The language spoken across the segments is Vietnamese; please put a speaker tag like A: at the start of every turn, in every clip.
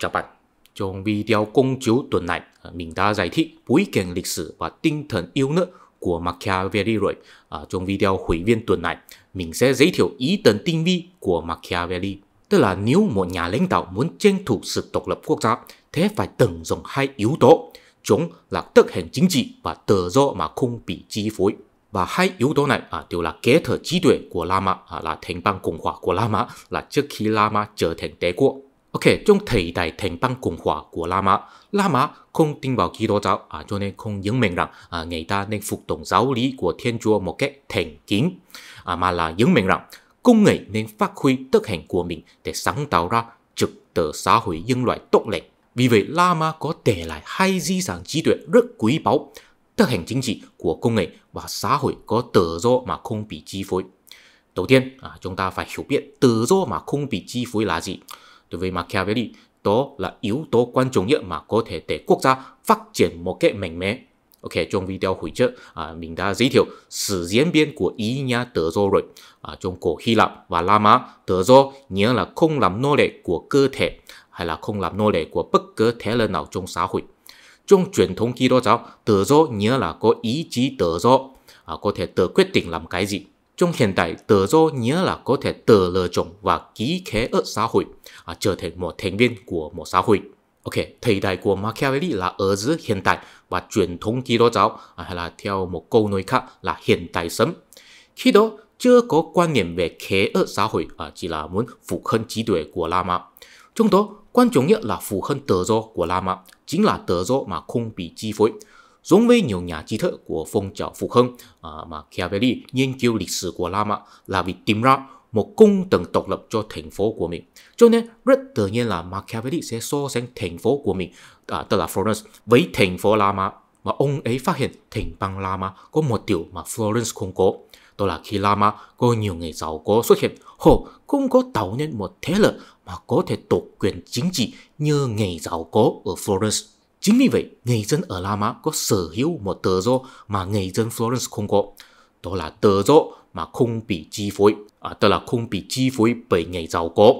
A: chào bạn, trong video công chiếu tuần này, mình đã giải thích bối cảnh lịch sử và tinh thần yêu nước của Machiavelli rồi. À, trong video hủy viên tuần này, mình sẽ giới thiệu ý tưởng tinh vi của Machiavelli. Tức là nếu một nhà lãnh đạo muốn tranh thủ sự độc lập quốc gia, thế phải tận dụng hai yếu tố. Chúng là thực hành chính trị và tự do mà không bị chi phối và hai yếu tố này à, đều là kế thừa trí tuệ của La Mã à, là thành bang cộng hòa của La Mã là trước khi La Mã trở thành đế quốc OK，trong thời đại thành bang Cộng hòa của La Mã, không tin vào Kitô giáo à, cho nên không chứng minh rằng à, người ta nên phục tùng giáo lý của Thiên Chúa một cách thành kính, mà là chứng minh rằng công nghệ nên phát huy đức hạnh của mình để sáng tạo ra trực tự xã hội nhân loại tốt lành. Vì vậy, La có để lại hai di sản trí tuệ rất quý báu, đức hạnh chính trị của công nghệ và xã hội có tự do mà không bị chi phối. Đầu tiên, à, chúng ta phải hiểu biết tự do mà không bị chi phối là gì. Đối với Machiavelli, đó là yếu tố quan trọng nhất mà có thể để quốc gia phát triển một cách mạnh mẽ. Ok, trong video hồi trước, à, mình đã giới thiệu sự diễn biến của ý nhà tự do rồi. À, trong cổ Hy Lạp và La Mã, tự do nghĩa là không làm nô lệ của cơ thể hay là không làm nô lệ của bất cứ thế lực nào trong xã hội. Trong truyền thống Kitô giáo, tự do nghĩa là có ý chí tự do, à, có thể tự quyết định làm cái gì. Trong hiện tại tự do nghĩa là có thể tự lựa chọn và ký khế ở xã hội, à, trở thành một thành viên của một xã hội. Ok, thời đại của Machiavelli là ở giữa hiện đại và truyền thống Kitô giáo, à, hay là theo một câu nói khác là hiện đại sống Khi đó, chưa có quan niệm về khế ở xã hội, à, chỉ là muốn phụ hơn trí tuệ của La Mã. Trong đó, quan trọng nhất là phụ hơn tự do của La Mã, chính là tự do mà không bị chi phối, Giống với nhiều nhà trí thức của phong trào phục hưng à, mà Chiavelli nghiên cứu lịch sử của La Mã là vì tìm ra một công từng độc lập cho thành phố của mình. Cho nên rất tự nhiên là Machiavelli sẽ so sánh thành phố của mình, à, tức là Florence, với thành phố La Mã mà ông ấy phát hiện thành bang La Mã có một điều mà Florence không có. Đó là khi La Mã có nhiều người giàu có xuất hiện, họ không có tạo nên một thế lực mà có thể độc quyền chính trị như người giàu có ở Florence. Chính vì vậy, người dân ở La Mã có sở hữu một tờ rô mà người dân Florence không có. Đó là tờ rô mà không bị chi phối, à, tức là không bị chi phối bởi người giàu có.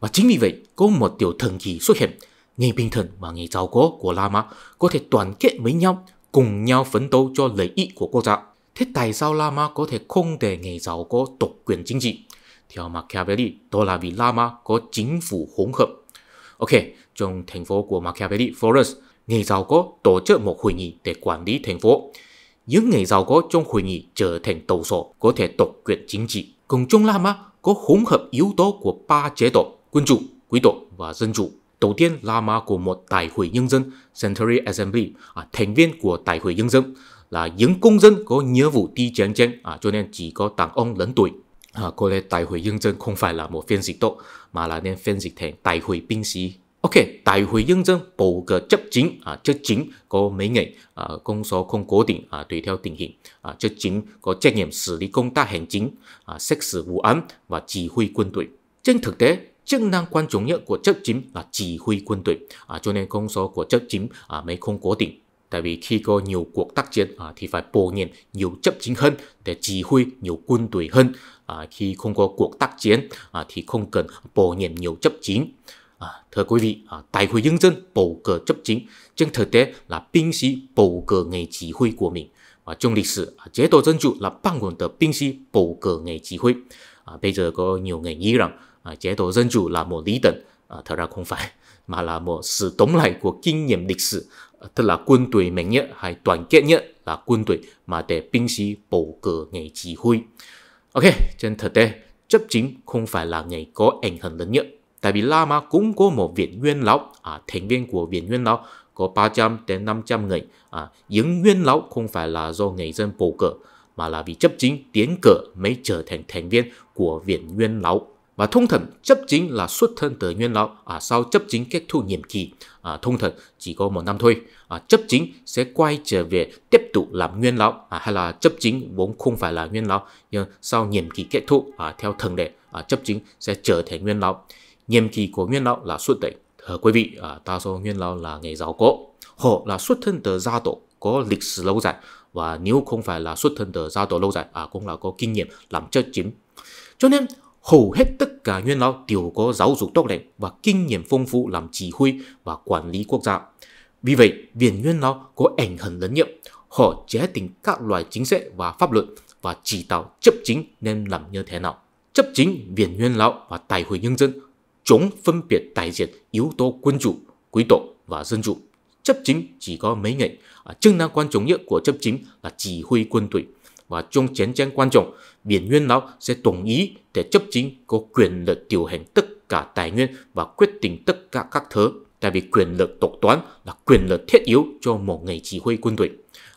A: Và chính vì vậy, có một điều thần kỳ xuất hiện. Người bình thường và người giàu có của La Mã có thể đoàn kết với nhau, cùng nhau phấn đấu cho lợi ích của quốc gia. Thế tại sao La Mã có thể không để người giàu có độc quyền chính trị? Theo Machiavelli, đó là vì La Mã có chính phủ hỗn hợp. Ok, trong thành phố của Machiavelli, Florence, Người giàu có tổ chức một hội nghị để quản lý thành phố. Những người giàu có trong hội nghị trở thành đầu sổ có thể độc quyền chính trị. Cùng Trung Nam Á có hỗn hợp yếu tố của ba chế độ, quân chủ, quý tộc và dân chủ. Đầu tiên là mà của một đại hội nhân dân, Central Assembly, à, thành viên của đại hội nhân dân là những công dân có nghĩa vụ đi chiến tranh, à, cho nên chỉ có đàn ông lớn tuổi. À, có lẽ đại hội nhân dân không phải là một phiên dịch tốt mà là nên phiên dịch thành đại hội binh sĩ Ok, tại Huế dân dân bầu chấp chính, à, chấp chính có mấy ngày, công số không cố định, à, tùy theo tình hình. À, chấp chính có trách nhiệm xử lý công tác hành chính, xét xử vụ án và chỉ huy quân đội. Trên thực tế, chức năng quan trọng nhất của chấp chính là chỉ huy quân đội, cho nên công số của chấp chính à, không cố định. Tại vì khi có nhiều cuộc tác chiến thì phải bổ nhiệm nhiều chấp chính hơn để chỉ huy nhiều quân đội hơn. khi không có cuộc tác chiến thì không cần bổ nhiệm nhiều chấp chính à, thưa quý vị à, Đại hội nhân dân bầu cử chấp chính trên thực tế là binh sĩ bầu cử người chỉ huy của mình và trong lịch sử à, chế độ dân chủ là bằng nguồn từ binh sĩ bầu cử người chỉ huy à, bây giờ có nhiều người nghĩ rằng à, chế độ dân chủ là một lý tưởng à, thật ra không phải mà là một sự tổng lại của kinh nghiệm lịch sử à, tức là quân đội mạnh nhất hay toàn kết nhất là quân đội mà để binh sĩ bầu cử người chỉ huy ok trên thực tế chấp chính không phải là người có ảnh hưởng lớn nhất Tại vì Lama cũng có một viện nguyên lão, à, thành viên của viện nguyên lão có 300 đến 500 người. À, những nguyên lão không phải là do người dân bầu cử, mà là vì chấp chính tiến cử mới trở thành thành viên của viện nguyên lão. Và thông thần chấp chính là xuất thân từ nguyên lão à, sau chấp chính kết thúc nhiệm kỳ. À, thông thần chỉ có một năm thôi. À, chấp chính sẽ quay trở về tiếp tục làm nguyên lão à, hay là chấp chính vốn không phải là nguyên lão nhưng sau nhiệm kỳ kết thúc à, theo thần đệ à, chấp chính sẽ trở thành nguyên lão nhiệm kỳ của Nguyên Lão là suốt đời Thưa quý vị, à, ta do Nguyên Lão là người giàu có, họ là xuất thân từ gia tộc có lịch sử lâu dài và nếu không phải là xuất thân từ gia tộc lâu dài à, cũng là có kinh nghiệm làm chất chính. Cho nên hầu hết tất cả Nguyên Lão đều có giáo dục tốt đẹp và kinh nghiệm phong phú làm chỉ huy và quản lý quốc gia. Vì vậy, Viện Nguyên Lão có ảnh hưởng lớn nhất. Họ chế định các loại chính sách và pháp luật và chỉ đạo chấp chính nên làm như thế nào. Chấp chính Viện Nguyên Lão và tài hội Nhân dân chống phân biệt đại diện yếu tố quân chủ, quý tộc và dân chủ. Chấp chính chỉ có mấy ngành. chức năng quan trọng nhất của chấp chính là chỉ huy quân đội và trong chiến tranh quan trọng, biển nguyên lão sẽ đồng ý để chấp chính có quyền lực điều hành tất cả tài nguyên và quyết định tất cả các thứ. Tại vì quyền lực độc toán là quyền lực thiết yếu cho một người chỉ huy quân đội.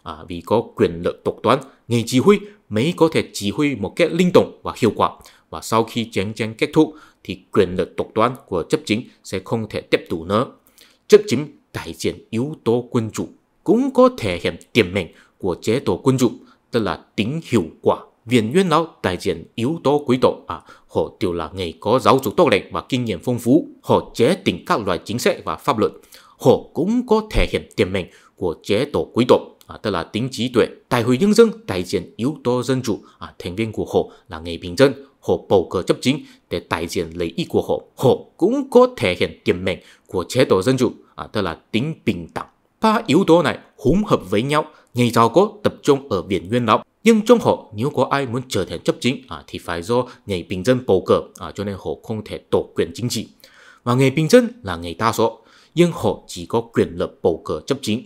A: À, vì có quyền lực độc toán, người chỉ huy mới có thể chỉ huy một cách linh động và hiệu quả. Và sau khi chiến tranh kết thúc, thì quyền lực độc đoán của chấp chính sẽ không thể tiếp tục nữa. Chấp chính đại diện yếu tố quân chủ cũng có thể hiện tiềm mệnh của chế độ quân chủ, tức là tính hiệu quả. Viện nguyên lão đại diện yếu tố quý tộc à, họ đều là người có giáo dục tốt đẹp và kinh nghiệm phong phú, họ chế định các loại chính sách và pháp luật. Họ cũng có thể hiện tiềm mệnh của chế độ quý tộc à, tức là tính trí tuệ. Đại hội nhân dân đại diện yếu tố dân chủ, à, thành viên của họ là người bình dân, họ bầu cử chấp chính để đại diện lợi ích của họ. Họ cũng có thể hiện điểm mạnh của chế độ dân chủ, à, tức là tính bình đẳng. Ba yếu tố này hỗn hợp với nhau, ngày giàu có tập trung ở Viện Nguyên Lão. Nhưng trong họ, nếu có ai muốn trở thành chấp chính à, thì phải do ngày bình dân bầu cử, à, cho nên họ không thể tổ quyền chính trị. Và ngày bình dân là ngày đa số, nhưng họ chỉ có quyền lực bầu cử chấp chính.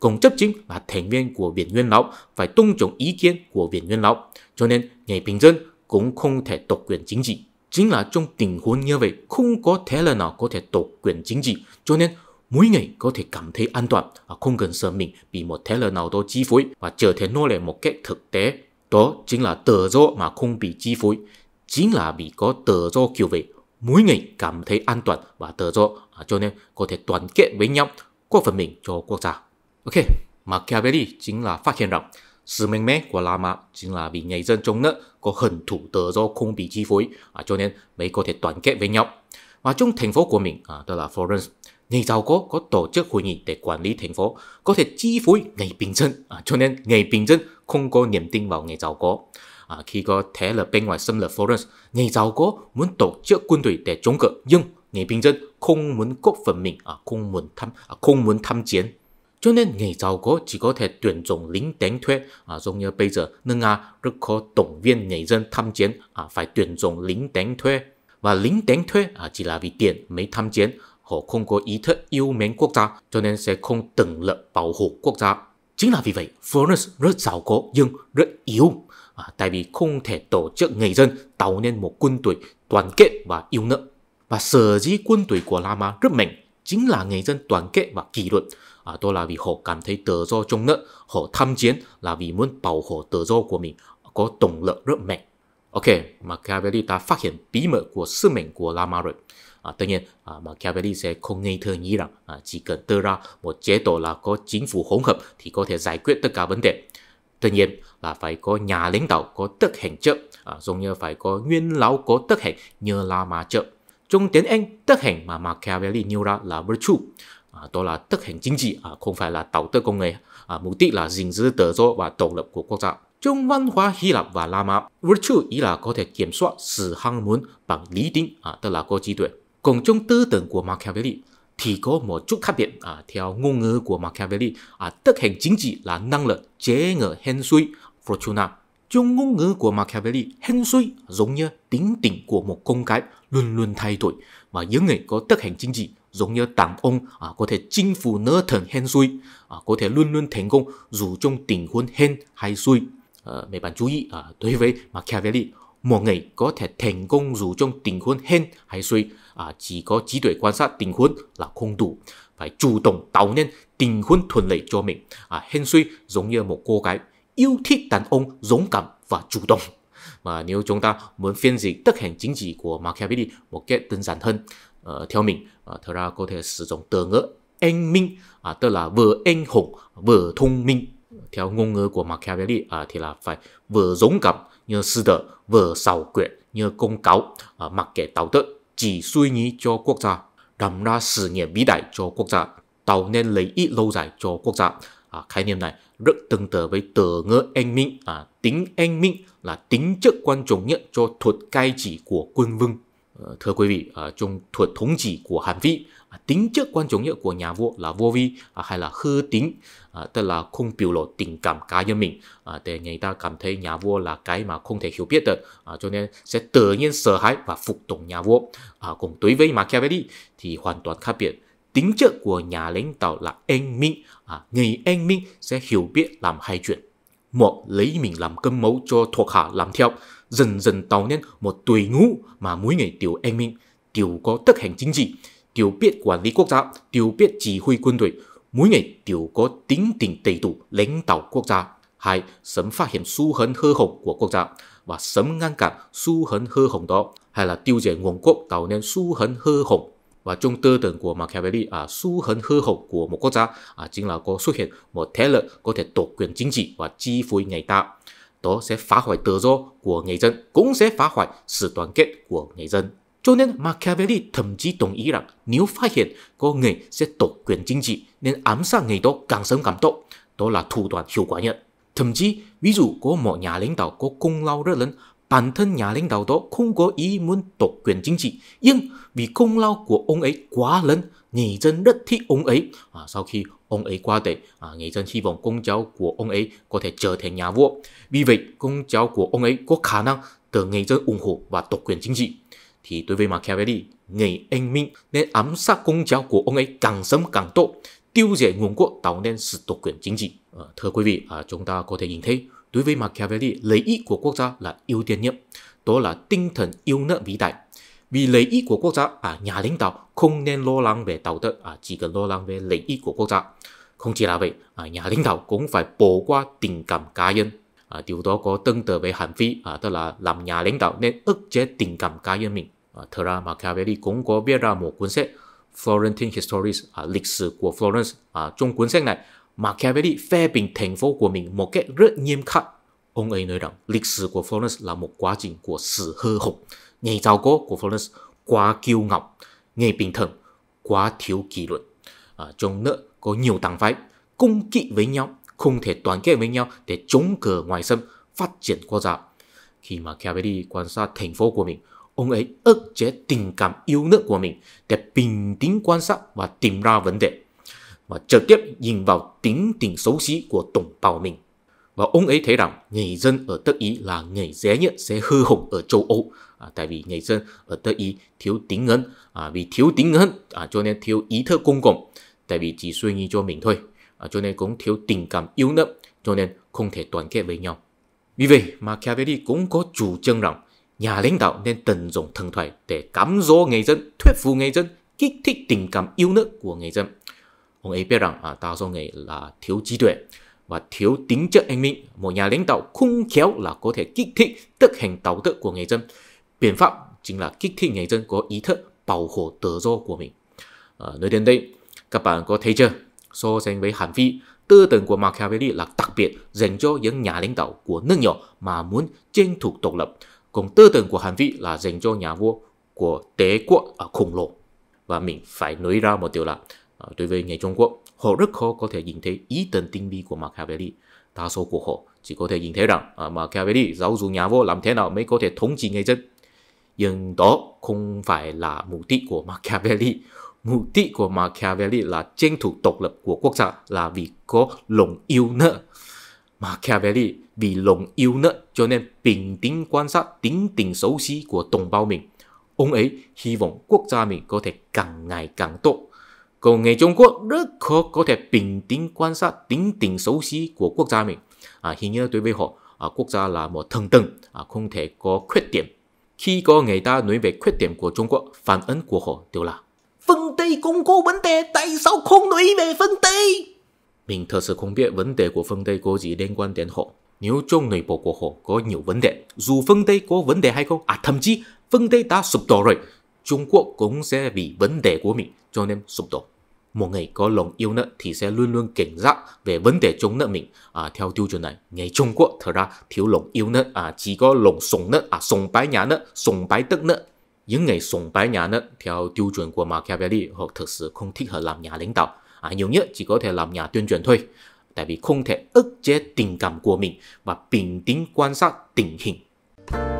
A: Còn chấp chính là thành viên của Viện Nguyên Lão phải tôn trọng ý kiến của Viện Nguyên Lão. Cho nên, ngày bình dân cũng không thể độc quyền chính trị. Chính là trong tình huống như vậy, không có thế lực nào có thể độc quyền chính trị, cho nên mỗi ngày có thể cảm thấy an toàn và không cần sợ mình bị một thế lực nào đó chi phối và trở thành nô lệ một cách thực tế. Đó chính là tự do mà không bị chi phối, chính là vì có tự do kiểu vậy. Mỗi ngày cảm thấy an toàn và tự do, à, cho nên có thể toàn kết với nhau, góp phần mình cho quốc gia. Ok, Machiavelli chính là phát hiện rằng Sứ mệnh mẽ của La Mã chính là vì ngày dân chống nợ có hận thủ tờ do không bị chi phối, à, cho nên mới có thể đoàn kết với nhau. Và trong thành phố của mình, à, đó là Florence, người giàu có có tổ chức hội nghị để quản lý thành phố, có thể chi phối người bình dân, à, cho nên người bình dân không có niềm tin vào người giàu có. À, khi có thế lực bên ngoài xâm lược Florence, người giàu có muốn tổ chức quân đội để chống cự, nhưng người bình dân không muốn góp phần mình, à, không muốn tham, à, không muốn tham chiến cho nên ngày giàu có chỉ có thể tuyển dụng lính đánh thuê à, giống như bây giờ nước Nga rất có động viên người dân tham chiến à, phải tuyển dụng lính đánh thuê và lính đánh thuê à, chỉ là vì tiền mới tham chiến họ không có ý thức yêu mến quốc gia cho nên sẽ không từng lực bảo hộ quốc gia chính là vì vậy Florence rất giàu có nhưng rất yếu à, tại vì không thể tổ chức người dân tạo nên một quân đội đoàn kết và yêu nước và sở dĩ quân đội của Lama rất mạnh chính là người dân đoàn kết và kỷ luật. À, đó là vì họ cảm thấy tự do trong nước, họ tham chiến là vì muốn bảo hộ tự do của mình có động lực rất mạnh. Ok, Machiavelli đã phát hiện bí mật của sứ mệnh của Lama rồi. À, tất nhiên, à, Machiavelli sẽ không ngây thơ nghĩ rằng à, chỉ cần đưa ra một chế độ là có chính phủ hỗn hợp thì có thể giải quyết tất cả vấn đề. Tất nhiên là phải có nhà lãnh đạo có đức hạnh trợ, à, giống như phải có nguyên lão có đức hạnh như Lama trợ trong tiếng Anh tất hành mà Machiavelli nêu ra là virtue à, đó là tất hành chính trị à, không phải là đạo đức công nghệ à, mục đích là gìn giữ tự do và độc lập của quốc gia trong văn hóa Hy Lạp và La Mã virtue ý là có thể kiểm soát sự ham muốn bằng lý tính à, tức là có trí tuệ còn trong tư tưởng của Machiavelli thì có một chút khác biệt à, theo ngôn ngữ của Machiavelli à, tất hành chính trị là năng lực chế ngự hên suy fortuna trong ngôn ngữ của Machiavelli, hên suy giống như tính tình của một con cái luôn luôn thay đổi và những người có tất hành chính trị giống như đàn ông à, có thể chinh phục nơ thần hên suy à, có thể luôn luôn thành công dù trong tình huống hên hay suy. À, mấy bạn chú ý à, đối với Machiavelli, một người có thể thành công dù trong tình huống hên hay suy à, chỉ có trí tuệ quan sát tình huống là không đủ phải chủ động tạo nên tình huống thuận lợi cho mình à, hên suy giống như một cô gái yêu thích đàn ông dũng cảm và chủ động. Và nếu chúng ta muốn phiên dịch tất hành chính trị của Machiavelli một cách đơn giản hơn, uh, theo mình, uh, ra có thể sử dụng từ ngữ anh minh, à, tức là vừa anh hùng vừa thông minh. Theo ngôn ngữ của Machiavelli à, thì là phải vừa dũng cảm như sư tử, vừa xảo quyệt như công cáo, à, mặc kệ đạo đức, chỉ suy nghĩ cho quốc gia, làm ra sự nghiệp vĩ đại cho quốc gia, tạo nên lợi ích lâu dài cho quốc gia, à, khái niệm này rất tương tự với từ ngữ anh minh à, tính anh minh là tính chất quan trọng nhất cho thuật cai trị của quân vương à, thưa quý vị à, trong thuật thống trị của hàn vi à, tính chất quan trọng nhất của nhà vua là vô vi à, hay là hư tính à, tức là không biểu lộ tình cảm cá nhân mình à, để người ta cảm thấy nhà vua là cái mà không thể hiểu biết được à, cho nên sẽ tự nhiên sợ hãi và phục tùng nhà vua à, còn đối với Machiavelli thì hoàn toàn khác biệt tính chất của nhà lãnh đạo là anh minh à, người anh minh sẽ hiểu biết làm hai chuyện một lấy mình làm cân mẫu cho thuộc hạ làm theo dần dần tạo nên một tuổi ngũ mà mỗi ngày tiểu anh minh tiểu có tất hành chính trị tiểu biết quản lý quốc gia tiểu biết chỉ huy quân đội mỗi ngày tiểu có tính tình đầy đủ lãnh đạo quốc gia hai sớm phát hiện xu hấn hư hỏng của quốc gia và sớm ngăn cản xu hấn hư hỏng đó hay là tiêu diệt nguồn gốc tạo nên xu hấn hư hỏng và trong tư tưởng của Machiavelli à, su hấn hư hỏng của một quốc gia à, chính là có xuất hiện một thế lực có thể tổ quyền chính trị và chi phối người ta đó sẽ phá hoại tự do của người dân cũng sẽ phá hoại sự đoàn kết của người dân cho nên Machiavelli thậm chí đồng ý rằng nếu phát hiện có người sẽ tổ quyền chính trị nên ám sát người đó càng sớm càng tốt đó là thủ đoạn hiệu quả nhất thậm chí ví dụ có một nhà lãnh đạo có công lao rất lớn bản thân nhà lãnh đạo đó không có ý muốn độc quyền chính trị, nhưng vì công lao của ông ấy quá lớn, người dân rất thích ông ấy. À, sau khi ông ấy qua đời, à, người dân hy vọng con cháu của ông ấy có thể trở thành nhà vua. Vì vậy, con cháu của ông ấy có khả năng được người dân ủng hộ và độc quyền chính trị. Thì đối với Machiavelli, người anh minh nên ám sát con cháu của ông ấy càng sớm càng tốt, tiêu diệt nguồn quốc tạo nên sự độc quyền chính trị. À, thưa quý vị, à, chúng ta có thể nhìn thấy Đối với Machiavelli, lợi ích của quốc gia là ưu tiên nhất, đó là tinh thần yêu nước vĩ đại. Vì lợi ích của quốc gia, à, nhà lãnh đạo không nên lo lắng về đạo đức, à, chỉ cần lo lắng về lợi ích của quốc gia. Không chỉ là vậy, à, nhà lãnh đạo cũng phải bỏ qua tình cảm cá nhân. À, điều đó có tương tự với hành vi, à, tức là làm nhà lãnh đạo nên ức chế tình cảm cá nhân mình. À, thật ra Machiavelli cũng có viết ra một cuốn sách Florentine Histories, à, lịch sử của Florence. À, trong cuốn sách này, Machiavelli phê bình thành phố của mình một cách rất nghiêm khắc. Ông ấy nói rằng lịch sử của Florence là một quá trình của sự hư hụt. Ngày giàu có của Florence quá kiêu ngạo, ngày bình thường quá thiếu kỷ luật. À, trong nước có nhiều đảng phái cung kỵ với nhau, không thể đoàn kết với nhau để chống cờ ngoài xâm phát triển quốc gia. Khi mà Machiavelli quan sát thành phố của mình, ông ấy ức chế tình cảm yêu nước của mình để bình tĩnh quan sát và tìm ra vấn đề mà trực tiếp nhìn vào tính tình xấu xí của tổng bào mình. Và ông ấy thấy rằng người dân ở Tây Ý là người dễ nhất sẽ hư hỏng ở châu Âu. À, tại vì người dân ở Tây Ý thiếu tính ngân. À, vì thiếu tính ngân à, cho nên thiếu ý thức công cộng. Tại vì chỉ suy nghĩ cho mình thôi. À, cho nên cũng thiếu tình cảm yêu nậm. Cho nên không thể đoàn kết với nhau. Vì vậy mà Chiavelli cũng có chủ trương rằng nhà lãnh đạo nên tận dụng thần thoại để cám dỗ người dân, thuyết phục người dân, kích thích tình cảm yêu nước của người dân ông ấy biết rằng à, Tào Sông này là thiếu trí tuệ và thiếu tính chất anh minh. Một nhà lãnh đạo khung khéo là có thể kích thích thực hành táo tự của người dân. Biện pháp chính là kích thích người dân có ý thức bảo hộ tự do của mình. À, nơi đến đây, các bạn có thấy chưa? So sánh với Hàn Phi, tư tưởng của Machiavelli là đặc biệt dành cho những nhà lãnh đạo của nước nhỏ mà muốn tranh thủ độc lập. Còn tư tưởng của Hàn Phi là dành cho nhà vua của đế quốc ở à, khổng lồ. Và mình phải nói ra một điều là Ờ, đối với người Trung Quốc, họ rất khó có thể nhìn thấy ý tưởng tinh vi của Machiavelli. Đa số của họ chỉ có thể nhìn thấy rằng uh, Machiavelli giáo dục nhà vua làm thế nào mới có thể thống trị người dân. Nhưng đó không phải là mục đích của Machiavelli. Mục đích của Machiavelli là tranh thủ độc lập của quốc gia là vì có lòng yêu nợ. Machiavelli vì lòng yêu nợ cho nên bình tĩnh quan sát tính tình xấu xí của đồng bào mình. Ông ấy hy vọng quốc gia mình có thể càng ngày càng tốt còn người Trung Quốc rất khó có thể bình tĩnh quan sát tính tình xấu xí của quốc gia mình. À, hình như đối với họ, à, quốc gia là một thần tượng, à, không thể có khuyết điểm. Khi có người ta nói về khuyết điểm của Trung Quốc, phản ứng của họ đều là phân Tây cũng có vấn đề, tại sao không nói về phân Tây? Mình thật sự không biết vấn đề của phân Tây có gì liên quan đến họ. Nếu trong nội bộ của họ có nhiều vấn đề, dù phân Tây có vấn đề hay không, à thậm chí phân Tây đã sụp đổ rồi, Trung Quốc cũng sẽ vì vấn đề của mình cho nên sụp đổ. Một người có lòng yêu nợ thì sẽ luôn luôn cảnh giác về vấn đề chống nợ mình. À, theo tiêu chuẩn này, người Trung Quốc thật ra thiếu lòng yêu nợ, à, chỉ có lòng sống nợ, à, sùng bái nhà nợ, sống bái đất nợ. Những người sống bái nhà nợ theo tiêu chuẩn của Machiavelli hoặc thực sự không thích hợp làm nhà lãnh đạo. À, nhiều nhất chỉ có thể làm nhà tuyên truyền thôi. Tại vì không thể ức chế tình cảm của mình và bình tĩnh quan sát tình hình.